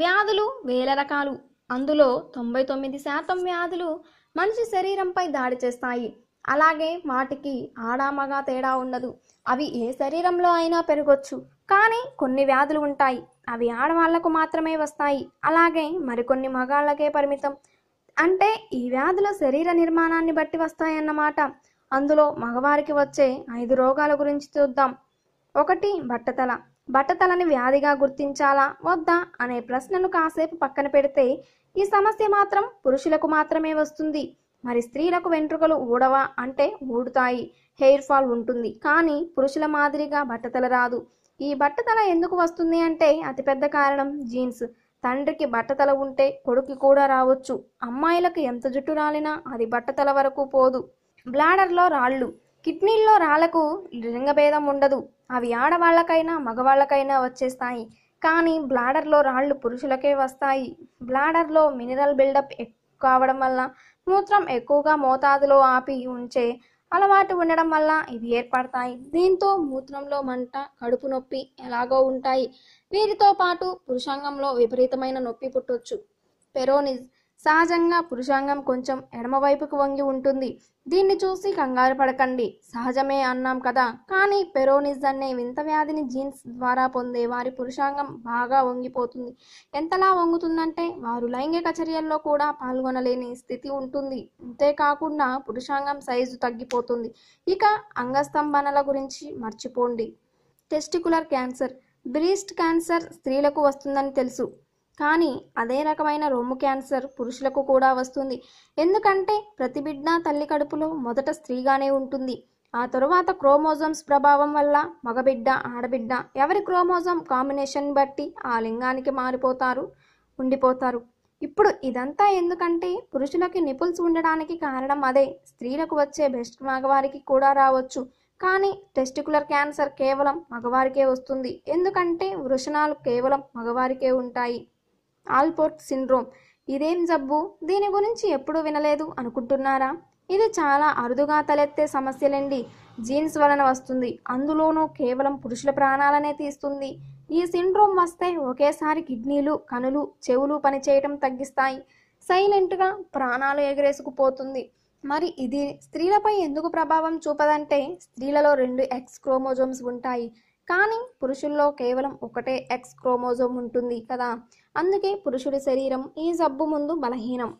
వ్యాధులు వేల రకాలు అందులో తొంభై తొమ్మిది శాతం వ్యాధులు మనిషి శరీరంపై దాడి చేస్తాయి అలాగే వాటికి ఆడామగా తేడా ఉండదు అవి ఏ శరీరంలో అయినా పెరగొచ్చు కానీ కొన్ని వ్యాధులు ఉంటాయి అవి ఆడవాళ్లకు మాత్రమే వస్తాయి అలాగే మరికొన్ని మగాళ్ళకే పరిమితం అంటే ఈ వ్యాధుల శరీర నిర్మాణాన్ని బట్టి వస్తాయన్నమాట అందులో మగవారికి వచ్చే ఐదు రోగాల గురించి చూద్దాం ఒకటి బట్టతల బట్టతలని వ్యాధిగా గుర్తించాలా వద్దా అనే ప్రశ్నను కాసేపు పక్కన పెడితే ఈ సమస్య మాత్రం పురుషులకు మాత్రమే వస్తుంది మరి స్త్రీలకు వెంట్రుకలు ఊడవా అంటే ఊడుతాయి హెయిర్ ఫాల్ ఉంటుంది కానీ పురుషుల మాదిరిగా బట్టతల రాదు ఈ బట్టతల ఎందుకు వస్తుంది అంటే అతిపెద్ద కారణం జీన్స్ తండ్రికి బట్టతల ఉంటే కొడుకు కూడా రావచ్చు అమ్మాయిలకు ఎంత జుట్టు రాలినా అది బట్టతల వరకు పోదు బ్లాడర్లో రాళ్ళు కిడ్నీల్లో రాళ్లకు లింగభేదం ఉండదు అవి ఆడవాళ్ళకైనా మగవాళ్ళకైనా వచ్చేస్తాయి కానీ బ్లాడర్లో రాళ్ళు పురుషులకే వస్తాయి బ్లాడర్లో మినరల్ బిల్డప్ ఎక్కువ కావడం వల్ల మూత్రం ఎక్కువగా మోతాదులో ఆపి ఉంచే అలవాటు ఉండడం వల్ల ఇవి ఏర్పడతాయి దీంతో మూత్రంలో మంట కడుపు నొప్పి ఎలాగో ఉంటాయి వీరితో పాటు పురుషాంగంలో విపరీతమైన నొప్పి పుట్టొచ్చు పెరోనిజ్ సహజంగా పురుషాంగం కొంచెం ఎడమవైపుకు వంగి ఉంటుంది దీన్ని చూసి కంగారు పడకండి సహజమే అన్నాం కదా కానీ పెరోనిజ్ అనే వింత వ్యాధిని జీన్స్ ద్వారా పొందే వారి పురుషాంగం బాగా వంగిపోతుంది ఎంతలా వంగుతుందంటే వారు లైంగిక చర్యల్లో కూడా పాల్గొనలేని స్థితి ఉంటుంది అంతేకాకుండా పురుషాంగం సైజు తగ్గిపోతుంది ఇక అంగస్తంభనల గురించి మర్చిపోండి టెస్టికులర్ క్యాన్సర్ బ్రీస్ట్ క్యాన్సర్ స్త్రీలకు వస్తుందని తెలుసు కానీ అదే రకమైన రొమ్ము క్యాన్సర్ పురుషులకు కూడా వస్తుంది ఎందుకంటే ప్రతి బిడ్డ తల్లి కడుపులో మొదట స్త్రీగానే ఉంటుంది ఆ తరువాత క్రోమోజోమ్స్ ప్రభావం వల్ల మగబిడ్డ ఆడబిడ్డ ఎవరి క్రోమోజోమ్ కాంబినేషన్ బట్టి ఆ లింగానికి మారిపోతారు ఉండిపోతారు ఇప్పుడు ఇదంతా ఎందుకంటే పురుషులకి నిపుల్స్ ఉండడానికి కారణం అదే స్త్రీలకు వచ్చే బెస్ట్ మగవారికి కూడా రావచ్చు కానీ టెస్టికులర్ క్యాన్సర్ కేవలం మగవారికే వస్తుంది ఎందుకంటే వృషణాలు కేవలం మగవారికే ఉంటాయి ఆల్పోర్ట్ సిండ్రోమ్ ఇదేం జబ్బు దీని గురించి ఎప్పుడూ వినలేదు అనుకుంటున్నారా ఇది చాలా అరుదుగా తలెత్తే సమస్యలండి జీన్స్ వలన వస్తుంది అందులోనూ కేవలం పురుషుల ప్రాణాలనే తీస్తుంది ఈ సిండ్రోమ్ వస్తే ఒకేసారి కిడ్నీలు కనులు చెవులు పనిచేయటం తగ్గిస్తాయి సైలెంట్గా ప్రాణాలు ఎగరేసుకుపోతుంది మరి ఇది స్త్రీలపై ఎందుకు ప్రభావం చూపదంటే స్త్రీలలో రెండు ఎక్స్ క్రోమోజోమ్స్ ఉంటాయి కానీ పురుషుల్లో కేవలం ఒకటే ఎక్స్ క్రోమోజోమ్ ఉంటుంది కదా అందుకే పురుషుడి శరీరం ఈ జబ్బు ముందు బలహీనం